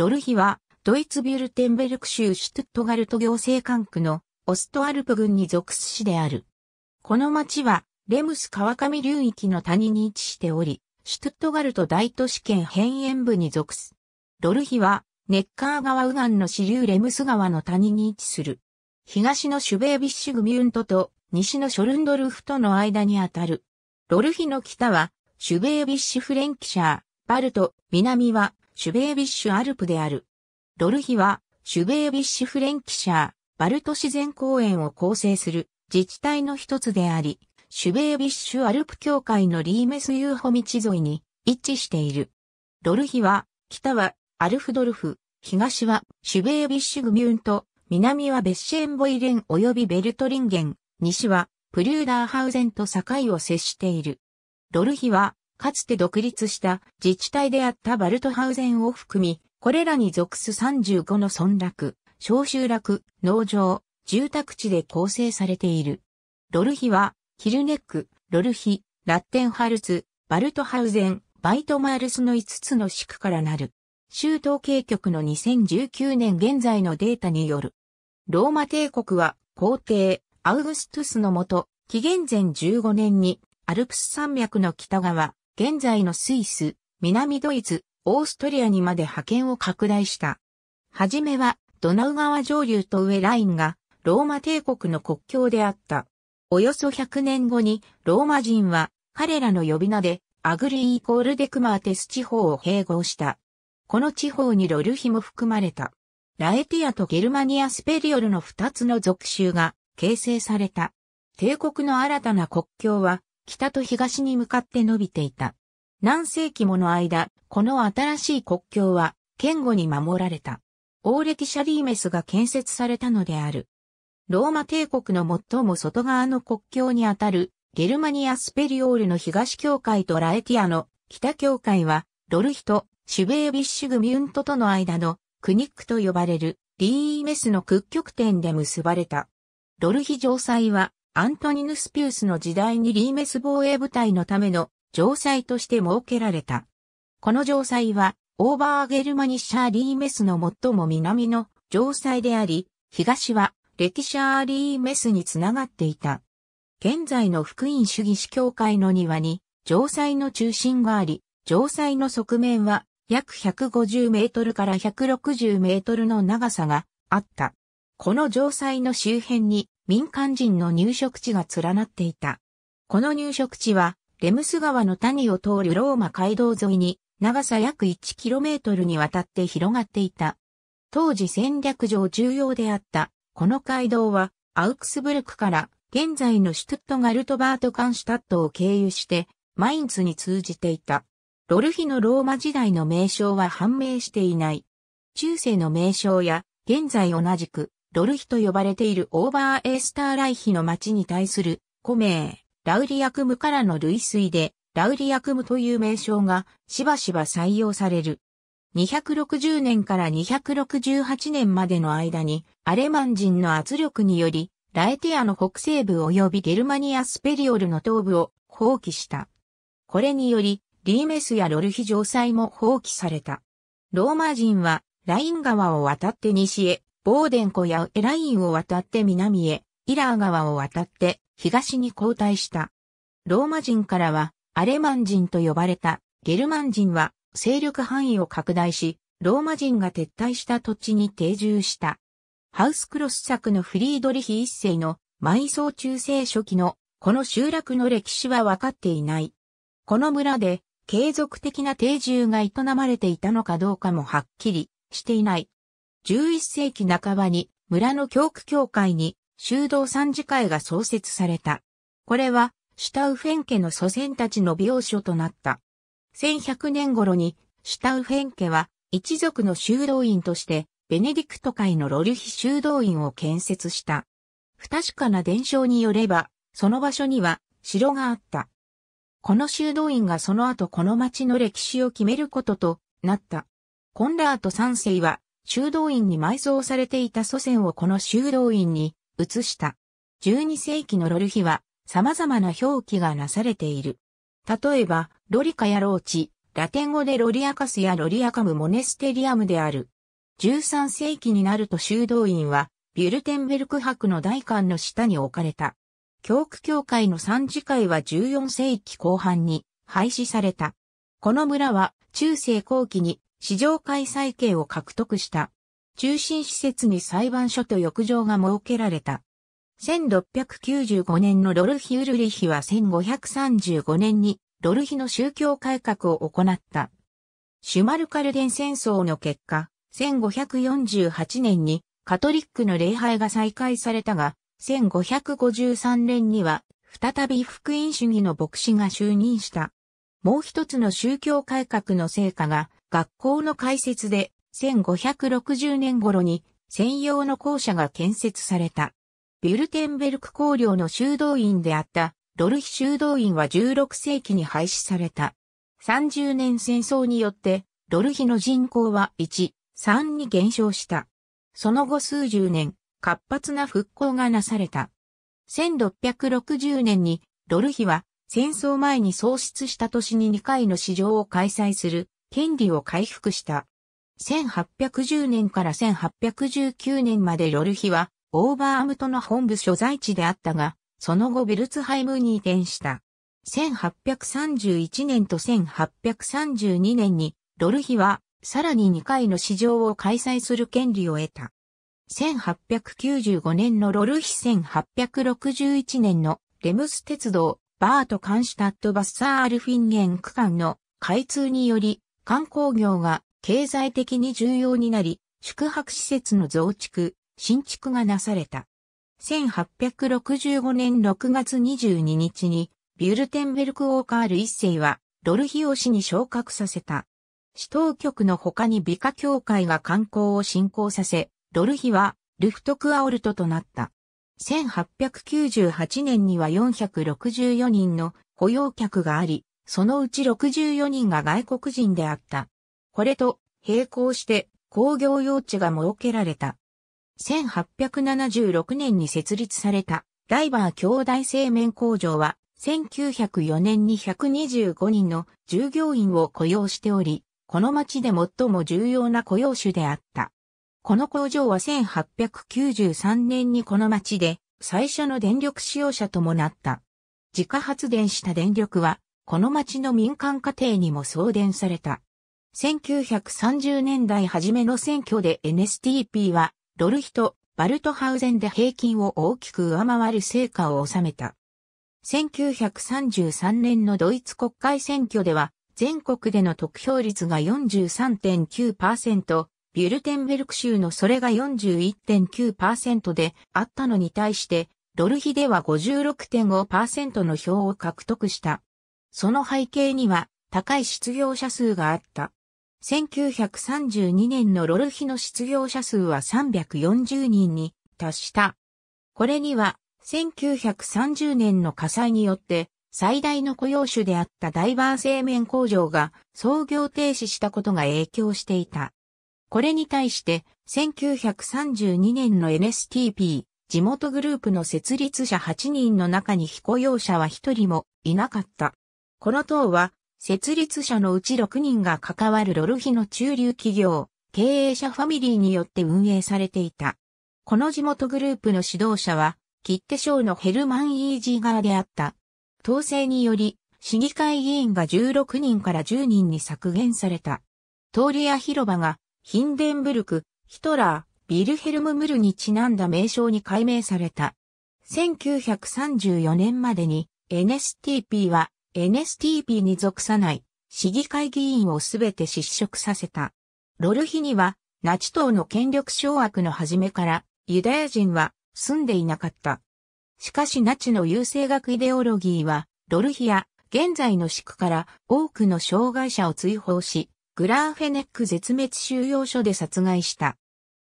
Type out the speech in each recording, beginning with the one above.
ドルヒは、ドイツビュルテンベルク州シュトゥットガルト行政管区のオストアルプ郡に属す市である。この町は、レムス川上流域の谷に位置しており、シュトゥットガルト大都市圏辺縁部に属す。ドルヒは、ネッカー川右岸の支流レムス川の谷に位置する。東のシュベービッシュグミュントと西のショルンドルフとの間にあたる。ロルヒの北は、シュベービッシュフレンキシャー、バルト、南はシュベービッシュアルプである。ドルヒは、シュベービッシュフレンキシャー、バルト自然公園を構成する自治体の一つであり、シュベービッシュアルプ協会のリーメスユーホ道沿いに位置している。ドルヒは、北はアルフドルフ、東はシュベービッシュグミュンと、南はベッシェンボイレン及びベルトリンゲン、西はプリューダーハウゼンと境を接している。ドルヒはかつて独立した自治体であったバルトハウゼンを含み、これらに属す35の村落、小集落、農場、住宅地で構成されている。ロルヒは、ヒルネック、ロルヒ、ラッテンハルツ、バルトハウゼン、バイトマールスの5つの地区からなる。州統計局の2019年現在のデータによる。ローマ帝国は皇帝アウグストゥスのもと、紀元前15年にアルプス山脈の北側、現在のスイス、南ドイツ、オーストリアにまで派遣を拡大した。はじめは、ドナウ川上流と上ラインが、ローマ帝国の国境であった。およそ100年後に、ローマ人は、彼らの呼び名で、アグリイコールデクマーテス地方を併合した。この地方にロルヒも含まれた。ラエティアとゲルマニアスペリオルの2つの属州が形成された。帝国の新たな国境は北と東に向かって伸びていた。何世紀もの間、この新しい国境は、堅固に守られた。オーレシャリーメスが建設されたのである。ローマ帝国の最も外側の国境にあたる、ゲルマニア・スペリオールの東境界とラエティアの北境界は、ロルヒとシュベービッシュグミュントとの間のクニックと呼ばれるリーメスの屈曲点で結ばれた。ロルヒ城塞はアントニヌスピウスの時代にリーメス防衛部隊のための城塞として設けられた。この城塞は、オーバーゲルマニッシャーリーメスの最も南の城塞であり、東はレ史アシャーリーメスにつながっていた。現在の福音主義司教会の庭に、城塞の中心があり、城塞の側面は約150メートルから160メートルの長さがあった。この城塞の周辺に民間人の入植地が連なっていた。この入植地は、レムス川の谷を通るローマ街道沿いに、長さ約 1km にわたって広がっていた。当時戦略上重要であった、この街道は、アウクスブルクから、現在のシュトゥットガルトバートカンシュタットを経由して、マインツに通じていた。ロルヒのローマ時代の名称は判明していない。中世の名称や、現在同じく、ロルヒと呼ばれているオーバーエースターライヒの町に対する、古名、ラウリアクムからの類推で、ラウリアクムという名称がしばしば採用される。260年から268年までの間に、アレマン人の圧力により、ラエティアの北西部及びゲルマニアスペリオルの東部を放棄した。これにより、リーメスやロルヒ城塞も放棄された。ローマ人は、ライン川を渡って西へ、ボーデン湖やエラインを渡って南へ、イラー川を渡って東に後退した。ローマ人からはアレマン人と呼ばれたゲルマン人は勢力範囲を拡大し、ローマ人が撤退した土地に定住した。ハウスクロス作のフリードリヒ一世の埋葬中世初期のこの集落の歴史は分かっていない。この村で継続的な定住が営まれていたのかどうかもはっきりしていない。11世紀半ばに村の教区教会に修道参事会が創設された。これはシュタウフェン家の祖先たちの描書所となった。1100年頃にシュタウフェン家は一族の修道院としてベネディクト会のロリヒ修道院を建設した。不確かな伝承によれば、その場所には城があった。この修道院がその後この町の歴史を決めることとなった。コンラート三世は修道院に埋葬されていた祖先をこの修道院に移した。12世紀のロルヒは様々な表記がなされている。例えば、ロリカやローチ、ラテン語でロリアカスやロリアカムモネステリアムである。13世紀になると修道院は、ビュルテンベルク博の大館の下に置かれた。教区教会の三次会は14世紀後半に廃止された。この村は中世後期に市場開催権を獲得した。中心施設に裁判所と浴場が設けられた。1695年のロルヒ・ウルリヒは1535年にロルヒの宗教改革を行った。シュマルカルデン戦争の結果、1548年にカトリックの礼拝が再開されたが、1553年には再び福音主義の牧師が就任した。もう一つの宗教改革の成果が学校の開設で1560年頃に専用の校舎が建設された。ビュルテンベルク公領の修道院であったドルヒ修道院は16世紀に廃止された。30年戦争によってドルヒの人口は1、3に減少した。その後数十年、活発な復興がなされた。1660年にドルヒは戦争前に創出した年に2回の市場を開催する権利を回復した。1810年から1819年までロルヒは、オーバーアムトの本部所在地であったが、その後ベルツハイムに移転した。1831年と1832年に、ロルヒは、さらに2回の市場を開催する権利を得た。1895年のロルヒ1861年のレムス鉄道、バートカンシュタットバッサーアルフィンゲン区間の開通により、観光業が経済的に重要になり、宿泊施設の増築、新築がなされた。1865年6月22日に、ビュルテンベルク・オーカール一世は、ロルヒオ氏に昇格させた。市当局の他に美化協会が観光を振興させ、ロルヒは、ルフトクアオルトとなった。1898年には464人の雇用客があり、そのうち64人が外国人であった。これと並行して工業用地が設けられた。1876年に設立されたダイバー兄弟製麺工場は1904年に125人の従業員を雇用しており、この町で最も重要な雇用種であった。この工場は1893年にこの町で最初の電力使用者ともなった。自家発電した電力はこの町の民間家庭にも送電された。1930年代初めの選挙で NSTP は、ドルヒとバルトハウゼンで平均を大きく上回る成果を収めた。1933年のドイツ国会選挙では、全国での得票率が43.9%、ビュルテンベルク州のそれが41.9%であったのに対して、ドルヒでは56.5%の票を獲得した。その背景には高い失業者数があった。1932年のロルヒの失業者数は340人に達した。これには1930年の火災によって最大の雇用種であったダイバー製麺工場が操業停止したことが影響していた。これに対して1932年の NSTP 地元グループの設立者8人の中に非雇用者は1人もいなかった。この党は、設立者のうち6人が関わるロルヒの中流企業、経営者ファミリーによって運営されていた。この地元グループの指導者は、切手賞のヘルマン・イージー側であった。統制により、市議会議員が16人から10人に削減された。通りや広場が、ヒンデンブルク、ヒトラー、ビルヘルム・ムルにちなんだ名称に改名された。1934年までに NSTP は NSTP に属さない市議会議員をすべて失職させた。ロルヒにはナチ党の権力掌握の始めからユダヤ人は住んでいなかった。しかしナチの優勢学イデオロギーはロルヒや現在の市区から多くの障害者を追放し、グラーフェネック絶滅収容所で殺害した。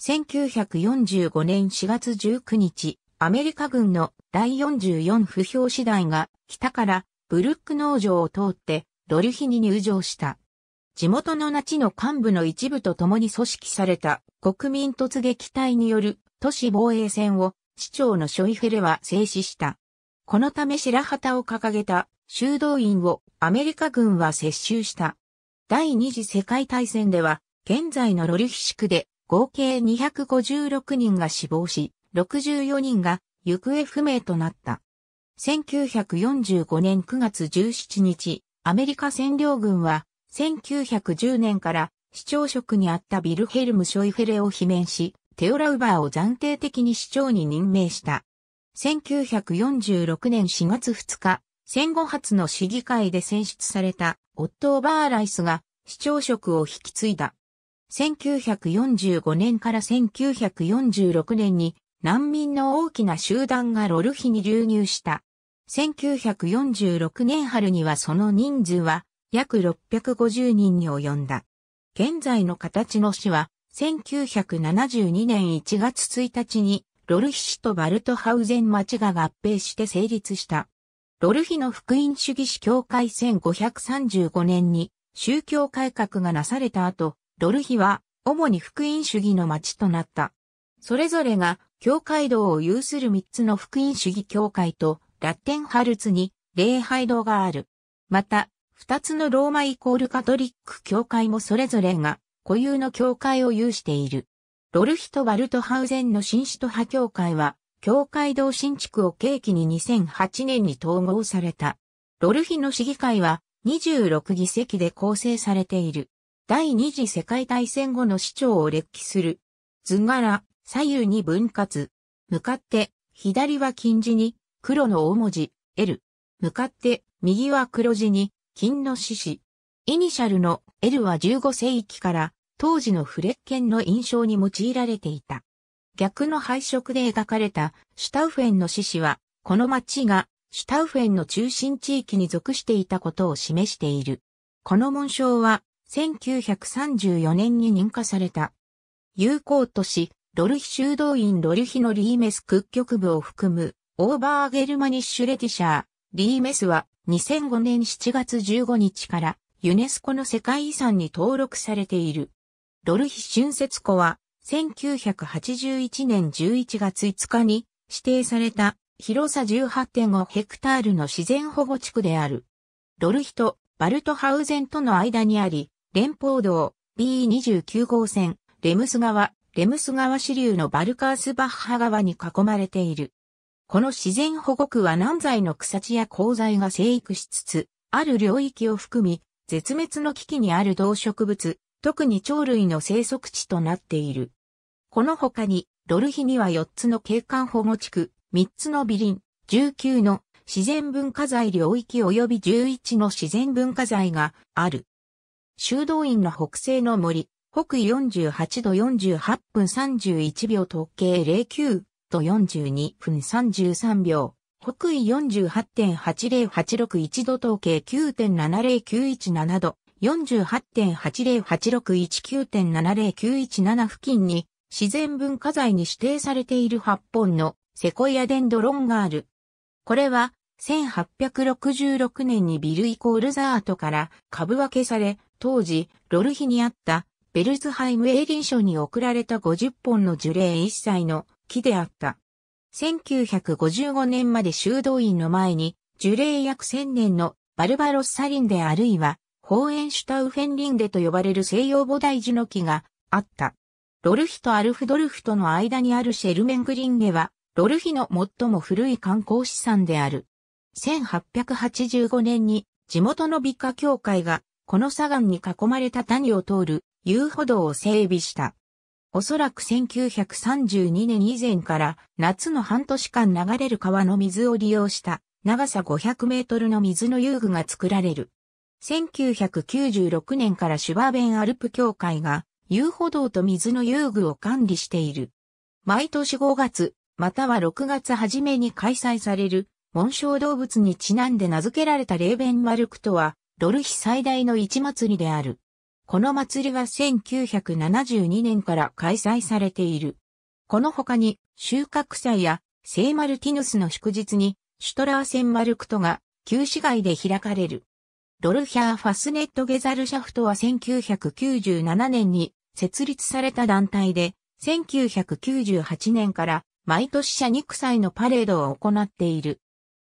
1945年4月19日、アメリカ軍の第44不評師団が北からブルック農場を通ってロリュヒに入場した。地元のナチの幹部の一部と共に組織された国民突撃隊による都市防衛戦を市長のショイフェレは制止した。このため白旗を掲げた修道院をアメリカ軍は接収した。第二次世界大戦では、現在のロリュヒ地区で合計256人が死亡し、64人が行方不明となった。1945年9月17日、アメリカ占領軍は、1910年から市長職にあったビルヘルム・ショイフェレを罷免し、テオラウバーを暫定的に市長に任命した。1946年4月2日、戦後初の市議会で選出されたオットー・バーライスが市長職を引き継いだ。1945年から1946年に難民の大きな集団がロルヒに流入した。1946年春にはその人数は約650人に及んだ。現在の形の市は1972年1月1日にロルヒ市とバルトハウゼン町が合併して成立した。ロルヒの福音主義市協会1535年に宗教改革がなされた後、ロルヒは主に福音主義の町となった。それぞれが教会堂を有する3つの福音主義教会と、ラッテンハルツに礼拝堂がある。また、2つのローマイコールカトリック教会もそれぞれが固有の教会を有している。ロルヒト・バルトハウゼンの新首都派教会は、教会堂新築を契機に2008年に統合された。ロルヒの市議会は26議席で構成されている。第二次世界大戦後の市長を歴記する。図柄、左右に分割。向かって、左は金字に、黒の大文字、L。向かって、右は黒字に、金の獅子。イニシャルの L は15世紀から当時のフレッケンの印象に用いられていた。逆の配色で描かれたシュタウフェンの獅子は、この町がシュタウフェンの中心地域に属していたことを示している。この紋章は1934年に認可された。有効都市ロルヒ修道院ロルヒのリーメス屈曲部を含む、オーバーゲルマニッシュレティシャー、リーメスは2005年7月15日からユネスコの世界遺産に登録されている。ロルヒ春節湖は1981年11月5日に指定された広さ18.5ヘクタールの自然保護地区である。ロルヒとバルトハウゼンとの間にあり、連邦道 B29 号線、レムス川、レムス川支流のバルカースバッハ川に囲まれている。この自然保護区は南西の草地や鉱材が生育しつつ、ある領域を含み、絶滅の危機にある動植物、特に鳥類の生息地となっている。この他に、ドルヒには4つの景観保護地区、3つの美林、19の自然文化財領域及び11の自然文化財がある。修道院の北西の森、北緯48度48分31秒東計09度42分33秒、北緯48.80861度東計9.70917度48.80861.70917付近に自然文化財に指定されている8本のセコイアデンドロンがある。これは1866年にビルイコールザートから株分けされ、当時ロルヒにあったベルズハイムエーリン賞に贈られた50本の樹齢1歳の木であった。1955年まで修道院の前に樹齢約1000年のバルバロッサリンであるいはホーエンシュタウフェンリンデと呼ばれる西洋菩提樹の木があった。ロルヒとアルフドルフとの間にあるシェルメングリンゲは、ロルヒの最も古い観光資産である。1885年に地元の美化協会が、この砂岩に囲まれた谷を通る遊歩道を整備した。おそらく1932年以前から夏の半年間流れる川の水を利用した長さ500メートルの水の遊具が作られる。1996年からシュバーベンアルプ協会が遊歩道と水の遊具を管理している。毎年5月、または6月初めに開催される、紋章動物にちなんで名付けられたレーベンマルクとは、ロルヒ最大の市祭りである。この祭りは1972年から開催されている。この他に、収穫祭や聖マルティヌスの祝日に、シュトラーセンマルクトが旧市街で開かれる。ドルヒャー・ファスネット・ゲザルシャフトは1997年に設立された団体で、1998年から毎年社肉祭のパレードを行っている。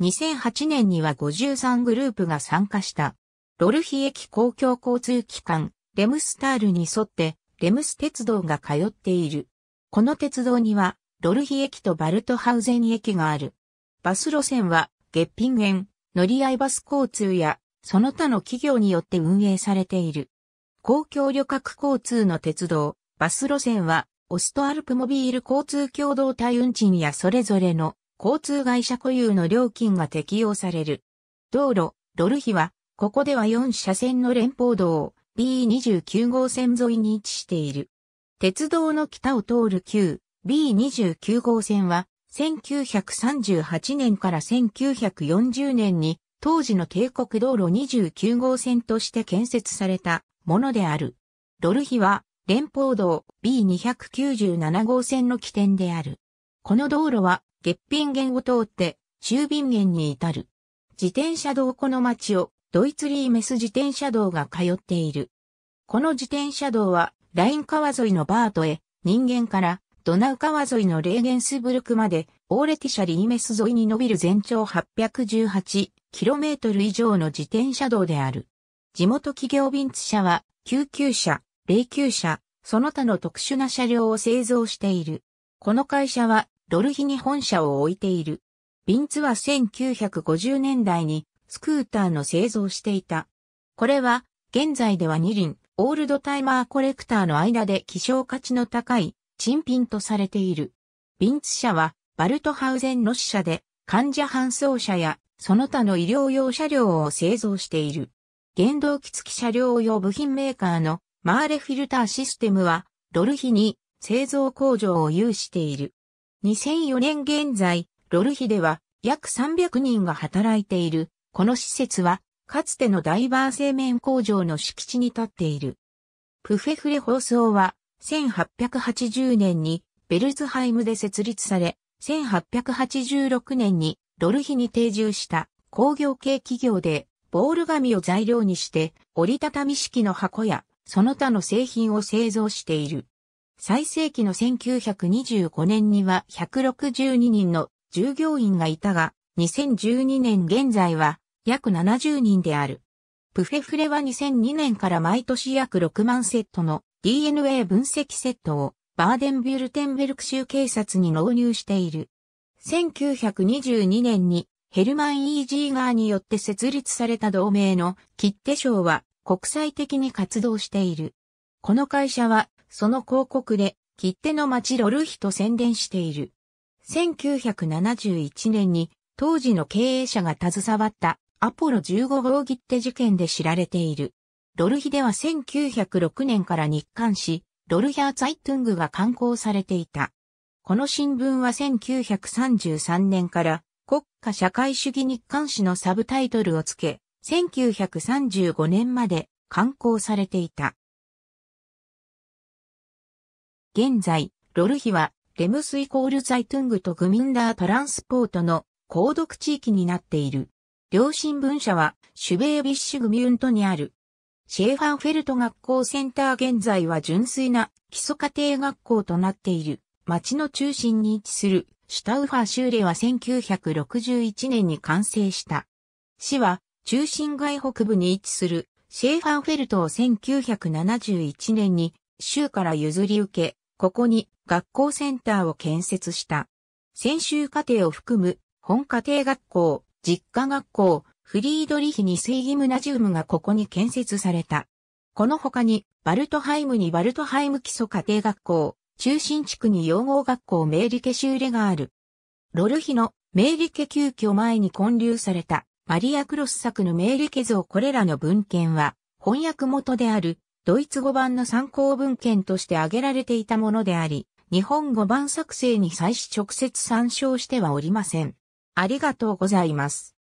2008年には53グループが参加した。ロルヒ駅公共交通機関、レムスタールに沿ってレムス鉄道が通っている。この鉄道にはロルヒ駅とバルトハウゼン駅がある。バス路線は月品園、乗り合いバス交通やその他の企業によって運営されている。公共旅客交通の鉄道、バス路線はオストアルプモビール交通共同体運賃やそれぞれの交通会社固有の料金が適用される。道路、ロルヒは、ここでは4車線の連邦道、B29 号線沿いに位置している。鉄道の北を通る旧 B29 号線は1938年から1940年に当時の帝国道路29号線として建設されたものである。ロルヒは連邦道 B297 号線の起点である。この道路は月品源を通って中便源に至る。自転車道この町をドイツリーメス自転車道が通っている。この自転車道は、ライン川沿いのバートへ、人間からドナウ川沿いのレーゲンスブルクまで、オーレティシャリーメス沿いに伸びる全長 818km 以上の自転車道である。地元企業ビンツ社は、救急車、霊柩車、その他の特殊な車両を製造している。この会社は、ロルヒに本社を置いている。ビンツは1950年代にスクーターの製造していた。これは、現在では二輪、オールドタイマーコレクターの間で希少価値の高い、珍品とされている。ビンツ社は、バルトハウゼンの支社で、患者搬送車や、その他の医療用車両を製造している。原動機付き車両用部品メーカーのマーレフィルターシステムは、ロルヒに製造工場を有している。2004年現在、ロルヒでは約300人が働いているこの施設は、かつてのダイバー製麺工場の敷地に立っている。プフェフレ放送は、1880年にベルズハイムで設立され、1886年にロルヒに定住した工業系企業で、ボール紙を材料にして、折りたたみ式の箱や、その他の製品を製造している。最盛期の1925年には162人の従業員がいたが、2012年現在は約70人である。プフェフレは2002年から毎年約6万セットの DNA 分析セットをバーデンビュルテンベルク州警察に納入している。1922年にヘルマン・イージーガーによって設立された同盟の切手賞は国際的に活動している。この会社はその広告で切手の街ロルヒと宣伝している。1971年に当時の経営者が携わったアポロ15号切手事件で知られている。ロルヒでは1906年から日刊誌、ロルヒャーツァイトゥングが刊行されていた。この新聞は1933年から国家社会主義日刊誌のサブタイトルをつけ、1935年まで刊行されていた。現在、ロルヒは、レムスイコールザイトゥングとグミンダートランスポートの購読地域になっている。両新聞社は、シュベービッシュグミュントにある。シェーファンフェルト学校センター現在は純粋な基礎家庭学校となっている。町の中心に位置するシュタウファー修理は1961年に完成した。市は中心街北部に位置するシェーファンフェルトを1971年に州から譲り受け、ここに学校センターを建設した。専修課程を含む本家庭学校、実家学校、フリードリヒ二世義ギムナジウムがここに建設された。この他に、バルトハイムにバルトハイム基礎家庭学校、中心地区に養護学校メーリケ修レがある。ロルヒのメーリケ急遽前に建立されたマリアクロス作のメーリケ像これらの文献は翻訳元であるドイツ語版の参考文献として挙げられていたものであり、日本語版作成に際し直接参照してはおりません。ありがとうございます。